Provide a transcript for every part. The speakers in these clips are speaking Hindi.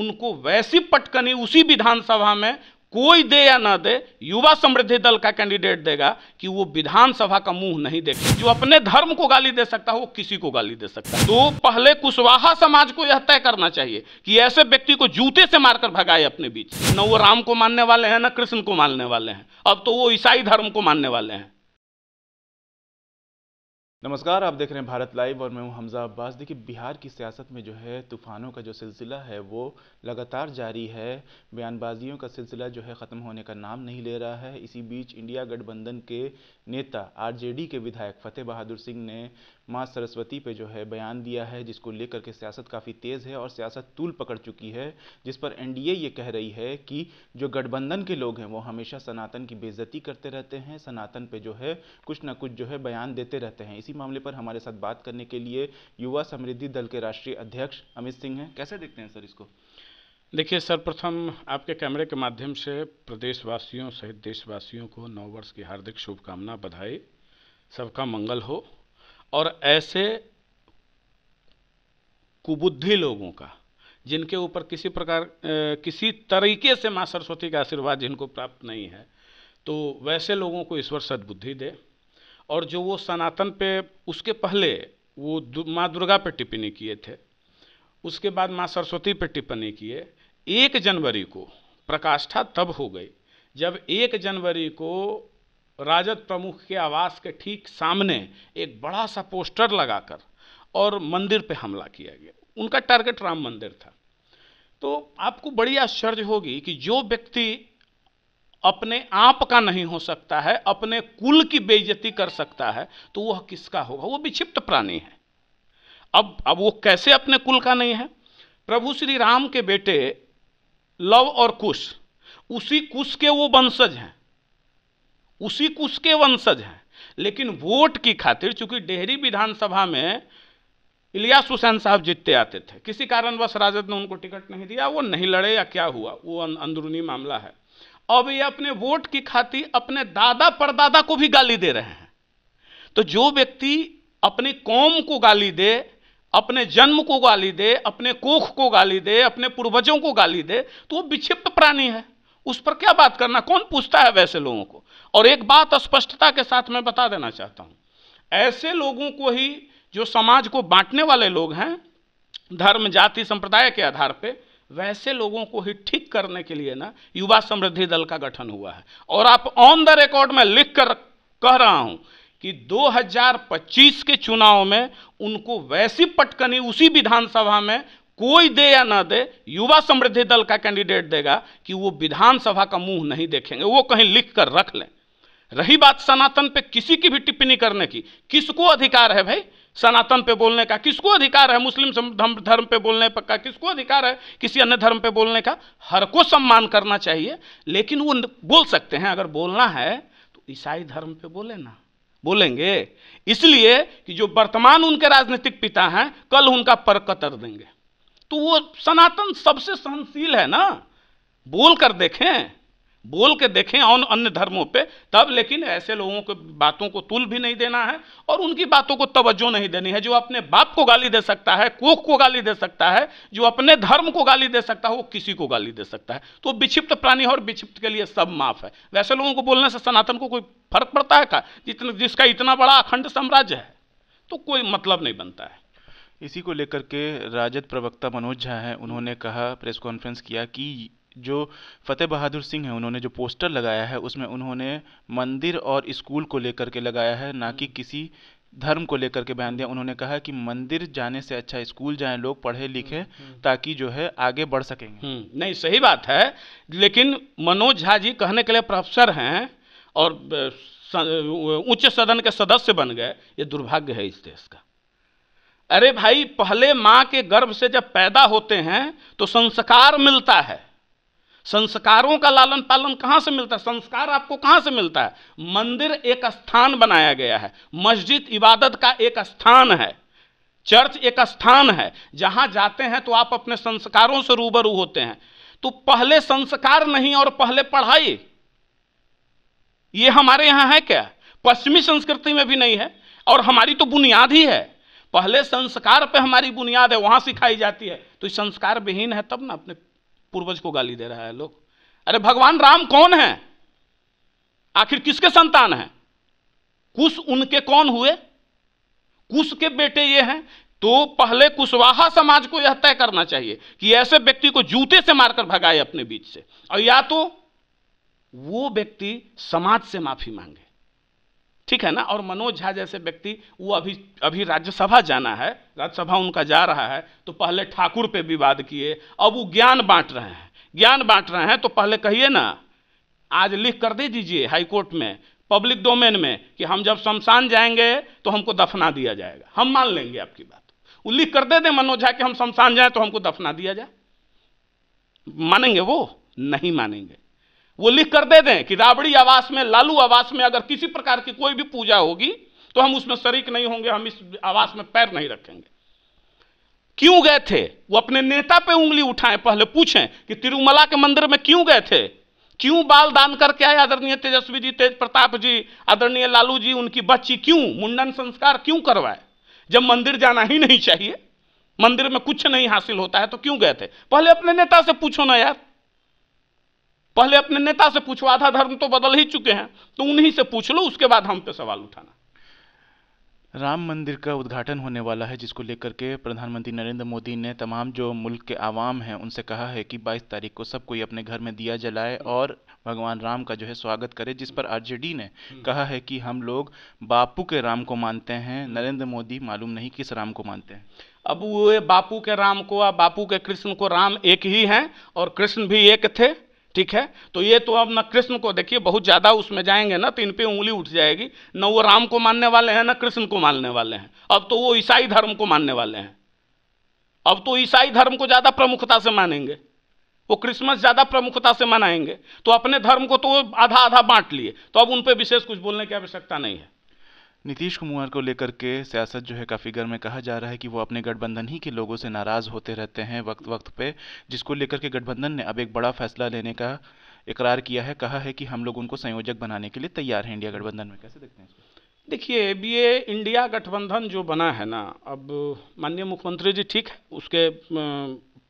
उनको वैसी पटकनी उसी विधानसभा में कोई दे या ना दे युवा समृद्धि दल का कैंडिडेट देगा कि वो विधानसभा का मुंह नहीं देखे जो अपने धर्म को गाली दे सकता है वो किसी को गाली दे सकता है तो पहले कुशवाहा समाज को यह तय करना चाहिए कि ऐसे व्यक्ति को जूते से मारकर भगाए अपने बीच न वो राम को मानने वाले हैं न कृष्ण को मानने वाले हैं अब तो वो ईसाई धर्म को मानने वाले हैं नमस्कार आप देख रहे हैं भारत लाइव और मैं हूं हमजा अब्बास देखिए बिहार की सियासत में जो है तूफानों का जो सिलसिला है वो लगातार जारी है बयानबाजियों का सिलसिला जो है ख़त्म होने का नाम नहीं ले रहा है इसी बीच इंडिया गठबंधन के नेता आरजेडी के विधायक फतेह बहादुर सिंह ने माँ सरस्वती पे जो है बयान दिया है जिसको लेकर के सियासत काफ़ी तेज़ है और सियासत तूल पकड़ चुकी है जिस पर एनडीए ये कह रही है कि जो गठबंधन के लोग हैं वो हमेशा सनातन की बेजती करते रहते हैं सनातन पे जो है कुछ ना कुछ जो है बयान देते रहते हैं इसी मामले पर हमारे साथ बात करने के लिए युवा समृद्धि दल के राष्ट्रीय अध्यक्ष अमित सिंह हैं कैसे देखते हैं सर इसको देखिए सर्वप्रथम आपके कैमरे के माध्यम से प्रदेशवासियों सहित देशवासियों को नौ वर्ष की हार्दिक शुभकामना बधाई सबका मंगल हो और ऐसे कुबुद्धि लोगों का जिनके ऊपर किसी प्रकार किसी तरीके से माँ सरस्वती का आशीर्वाद जिनको प्राप्त नहीं है तो वैसे लोगों को ईश्वर सद्बुद्धि दे और जो वो सनातन पे उसके पहले वो माँ दुर्गा पे टिप्पणी किए थे उसके बाद माँ सरस्वती पे टिप्पणी किए एक जनवरी को प्रकाष्ठा तब हो गई जब एक जनवरी को राजद प्रमुख के आवास के ठीक सामने एक बड़ा सा पोस्टर लगाकर और मंदिर पे हमला किया गया उनका टारगेट राम मंदिर था तो आपको बड़ी आश्चर्य होगी कि जो व्यक्ति अपने आप का नहीं हो सकता है अपने कुल की बेइज्जती कर सकता है तो वह किसका होगा वो विक्षिप्त प्राणी है अब अब वो कैसे अपने कुल का नहीं है प्रभु श्री राम के बेटे लव और कुश उसी कुश के वो वंशज हैं उसी उसके वंशज हैं लेकिन वोट की खातिर चूंकि डेहरी विधानसभा में इलियास हुसैन साहब जीतते आते थे किसी कारणवश राजद ने उनको टिकट नहीं दिया वो नहीं लड़े या क्या हुआ वो अं-, अंदरूनी मामला है अब ये अपने वोट की खातिर अपने दादा परदादा को भी गाली दे रहे हैं तो जो व्यक्ति अपने कौम को गाली दे अपने जन्म को गाली दे अपने कोख को गाली दे अपने पूर्वजों को गाली दे तो वो विक्षिप्त प्राणी है उस पर क्या बात करना कौन पूछता है वैसे लोगों को और एक बात स्पष्टता के साथ मैं बता देना चाहता हूं ऐसे लोगों को ही जो समाज को बांटने वाले लोग हैं धर्म जाति संप्रदाय के आधार पे वैसे लोगों को ही ठीक करने के लिए ना युवा समृद्धि दल का गठन हुआ है और आप ऑन द रिकॉर्ड में लिख कर कह रहा हूं कि 2025 के चुनाव में उनको वैसी पटकनी उसी विधानसभा में कोई दे या ना दे युवा समृद्धि दल का कैंडिडेट देगा कि वो विधानसभा का मुंह नहीं देखेंगे वो कहीं लिख कर रख लें रही बात सनातन पे किसी की भी टिप्पणी करने की किसको अधिकार है भाई सनातन पे बोलने का किसको अधिकार है मुस्लिम धर्म पे बोलने का किसको अधिकार है किसी अन्य धर्म पे बोलने का हर को सम्मान करना चाहिए लेकिन वो बोल सकते हैं अगर बोलना है तो ईसाई धर्म पे बोले ना बोलेंगे इसलिए कि जो वर्तमान उनके राजनीतिक पिता हैं कल उनका पर कतर देंगे तो वो सनातन सबसे सहनशील है ना बोल कर देखें बोल के देखें और अन्य धर्मों पे तब लेकिन ऐसे लोगों के बातों को तुल भी नहीं देना है और उनकी बातों को तवज्जो नहीं देनी है जो अपने बाप को गाली दे सकता है कोख को गाली दे सकता है जो अपने धर्म को गाली दे सकता है वो किसी को गाली दे सकता है तो विक्षिप्त प्राणी और विक्षिप्त के लिए सब माफ है वैसे लोगों को बोलने से सनातन को कोई फर्क पड़ता है का जितना जिसका इतना बड़ा अखंड साम्राज्य है तो कोई मतलब नहीं बनता है इसी को लेकर के राजद प्रवक्ता मनोज झा हैं उन्होंने कहा प्रेस कॉन्फ्रेंस किया कि जो फतेह बहादुर सिंह हैं उन्होंने जो पोस्टर लगाया है उसमें उन्होंने मंदिर और स्कूल को लेकर के लगाया है ना कि किसी धर्म को लेकर के बयान दिया उन्होंने कहा कि मंदिर जाने से अच्छा स्कूल जाएं लोग पढ़े लिखे हम्म, हम्म। ताकि जो है आगे बढ़ सकेंगे हम्म, नहीं सही बात है लेकिन मनोज झा जी कहने के लिए प्रोफेसर हैं और उच्च सदन के सदस्य बन गए ये दुर्भाग्य है इस देश का अरे भाई पहले माँ के गर्भ से जब पैदा होते हैं तो संस्कार मिलता है संस्कारों का लालन पालन कहाँ से मिलता है संस्कार आपको कहाँ से मिलता है मंदिर एक स्थान बनाया गया है मस्जिद इबादत का एक स्थान है चर्च एक स्थान है जहाँ जाते हैं तो आप अपने संस्कारों से रूबरू होते हैं तो पहले संस्कार नहीं और पहले पढ़ाई ये हमारे यहाँ है क्या पश्चिमी संस्कृति में भी नहीं है और हमारी तो बुनियाद ही है पहले संस्कार पे हमारी बुनियाद है वहां सिखाई जाती है तो संस्कार विहीन है तब ना अपने पूर्वज को गाली दे रहा है लोग अरे भगवान राम कौन है आखिर किसके संतान है कुश उनके कौन हुए कुश के बेटे ये हैं तो पहले कुशवाहा समाज को यह तय करना चाहिए कि ऐसे व्यक्ति को जूते से मारकर भगाए अपने बीच से और या तो वो व्यक्ति समाज से माफी मांगे ठीक है ना और मनोज झा जैसे व्यक्ति वो अभी अभी राज्यसभा जाना है राज्यसभा उनका जा रहा है तो पहले ठाकुर पे विवाद किए अब वो ज्ञान बांट रहे हैं ज्ञान बांट रहे हैं तो पहले कहिए ना आज लिख कर दे दीजिए हाईकोर्ट में पब्लिक डोमेन में कि हम जब शमशान जाएंगे तो हमको दफना दिया जाएगा हम मान लेंगे आपकी बात वो लिख कर दे दें मनोज झा कि हम शमशान जाए तो हमको दफना दिया जाए मानेंगे वो नहीं मानेंगे वो लिख कर दे दें कि राबड़ी आवास में लालू आवास में अगर किसी प्रकार की कोई भी पूजा होगी तो हम उसमें शरीक नहीं होंगे हम इस आवास में पैर नहीं रखेंगे क्यों गए थे वो अपने नेता पे उंगली उठाएं पहले पूछें कि तिरुमला के मंदिर में क्यों गए थे क्यों बाल दान करके आए आदरणीय तेजस्वी जी तेज प्रताप जी आदरणीय लालू जी उनकी बच्ची क्यों मुंडन संस्कार क्यों करवाए जब मंदिर जाना ही नहीं चाहिए मंदिर में कुछ नहीं हासिल होता है तो क्यों गए थे पहले अपने नेता से पूछो ना यार पहले अपने नेता से पूछो आधा धर्म तो बदल ही चुके हैं तो उन्हीं से पूछ लो उसके बाद हम पे सवाल उठाना राम मंदिर का उद्घाटन होने वाला है जिसको लेकर के प्रधानमंत्री नरेंद्र मोदी ने तमाम जो मुल्क के आवाम हैं उनसे कहा है कि 22 तारीख को सब कोई अपने घर में दिया जलाए और भगवान राम का जो है स्वागत करे जिस पर आरजेडी ने कहा है कि हम लोग बापू के राम को मानते हैं नरेंद्र मोदी मालूम नहीं किस राम को मानते हैं अब वो बापू के राम को बापू के कृष्ण को राम एक ही हैं और कृष्ण भी एक थे ठीक है तो ये तो अब ना कृष्ण को देखिए बहुत ज़्यादा उसमें जाएंगे ना तो इन पर उंगली उठ जाएगी ना वो राम को मानने वाले हैं ना कृष्ण को मानने वाले हैं अब तो वो ईसाई धर्म को मानने वाले हैं अब तो ईसाई धर्म को ज़्यादा प्रमुखता से मानेंगे वो क्रिसमस ज़्यादा प्रमुखता से मनाएंगे तो अपने धर्म को तो आधा आधा बांट लिए तो अब उन पर विशेष कुछ बोलने की आवश्यकता नहीं है नीतीश कुमार को लेकर के सियासत जो है काफ़ी गर्म में कहा जा रहा है कि वो अपने गठबंधन ही के लोगों से नाराज़ होते रहते हैं वक्त वक्त पे जिसको लेकर के गठबंधन ने अब एक बड़ा फैसला लेने का इकरार किया है कहा है कि हम लोग उनको संयोजक बनाने के लिए तैयार हैं इंडिया गठबंधन में कैसे देखते हैं इसको देखिए ये इंडिया गठबंधन जो बना है ना अब माननीय मुख्यमंत्री जी ठीक है उसके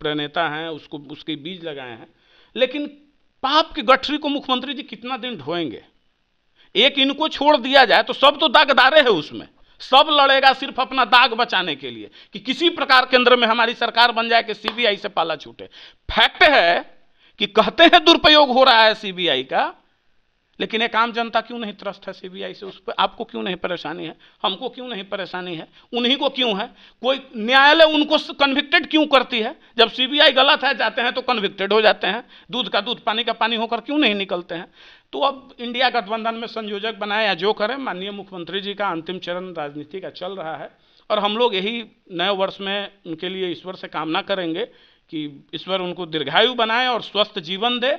प्रणेता हैं उसको उसके बीज लगाए हैं लेकिन पाप की गठरी को मुख्यमंत्री जी कितना दिन ढोएंगे एक इनको छोड़ दिया जाए तो सब तो दागदारे है उसमें सब लड़ेगा सिर्फ अपना दाग बचाने के लिए कि किसी प्रकार केंद्र में हमारी सरकार बन जाए कि सीबीआई से पाला छूटे फैक्ट है कि कहते हैं दुरुपयोग हो रहा है सीबीआई का लेकिन एक आम जनता क्यों नहीं त्रस्त है सीबीआई से उस पर आपको क्यों नहीं परेशानी है हमको क्यों नहीं परेशानी है उन्हीं को क्यों है कोई न्यायालय उनको कन्विक्टेड क्यों करती है जब सीबीआई गलत है जाते हैं तो कन्विक्टेड हो जाते हैं दूध का दूध पानी का पानी होकर क्यों नहीं निकलते हैं तो अब इंडिया गठबंधन में संयोजक या जो करें माननीय मुख्यमंत्री जी का अंतिम चरण राजनीति का चल रहा है और हम लोग यही नए वर्ष में उनके लिए ईश्वर से कामना करेंगे कि ईश्वर उनको दीर्घायु बनाए और स्वस्थ जीवन दे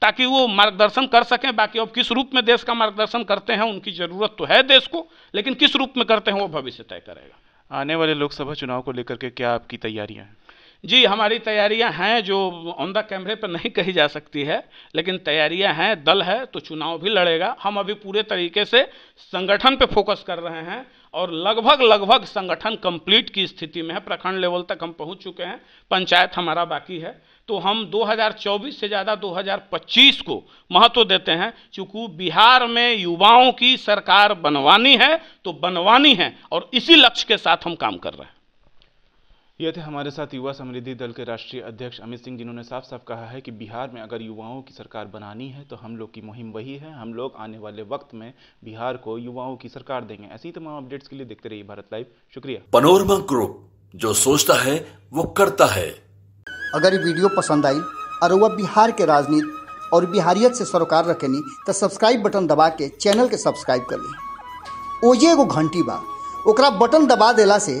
ताकि वो मार्गदर्शन कर सकें बाकी अब किस रूप में देश का मार्गदर्शन करते हैं उनकी ज़रूरत तो है देश को लेकिन किस रूप में करते हैं वो भविष्य तय करेगा आने वाले लोकसभा चुनाव को लेकर के क्या आपकी तैयारियां हैं जी हमारी तैयारियां हैं जो ऑन द कैमरे पर नहीं कही जा सकती है लेकिन तैयारियां हैं दल है तो चुनाव भी लड़ेगा हम अभी पूरे तरीके से संगठन पे फोकस कर रहे हैं और लगभग लगभग संगठन कंप्लीट की स्थिति में है प्रखंड लेवल तक हम पहुंच चुके हैं पंचायत हमारा बाकी है तो हम 2024 से ज़्यादा 2025 को महत्व देते हैं चूँकि बिहार में युवाओं की सरकार बनवानी है तो बनवानी है और इसी लक्ष्य के साथ हम काम कर रहे हैं ये थे हमारे साथ युवा समृद्धि दल के राष्ट्रीय अध्यक्ष अमित सिंह जिन्होंने साफ साफ कहा है कि बिहार में अगर युवाओं की सरकार बनानी है तो हम लोग की मुहिम वही है हम लोग आने वाले वक्त में बिहार को युवाओं की सरकार देंगे ऐसी तमाम अपडेट्स के लिए देखते रहिए भारत लाइव शुक्रिया पनोरमा ग्रुप जो सोचता है वो करता है अगर ये वीडियो पसंद आई और वह बिहार के राजनीति और बिहारियत से सरोकार रखेनी तो सब्सक्राइब बटन दबा के चैनल के सब्सक्राइब कर ली ओजे एगो घंटी बा ओकरा बटन दबा देला से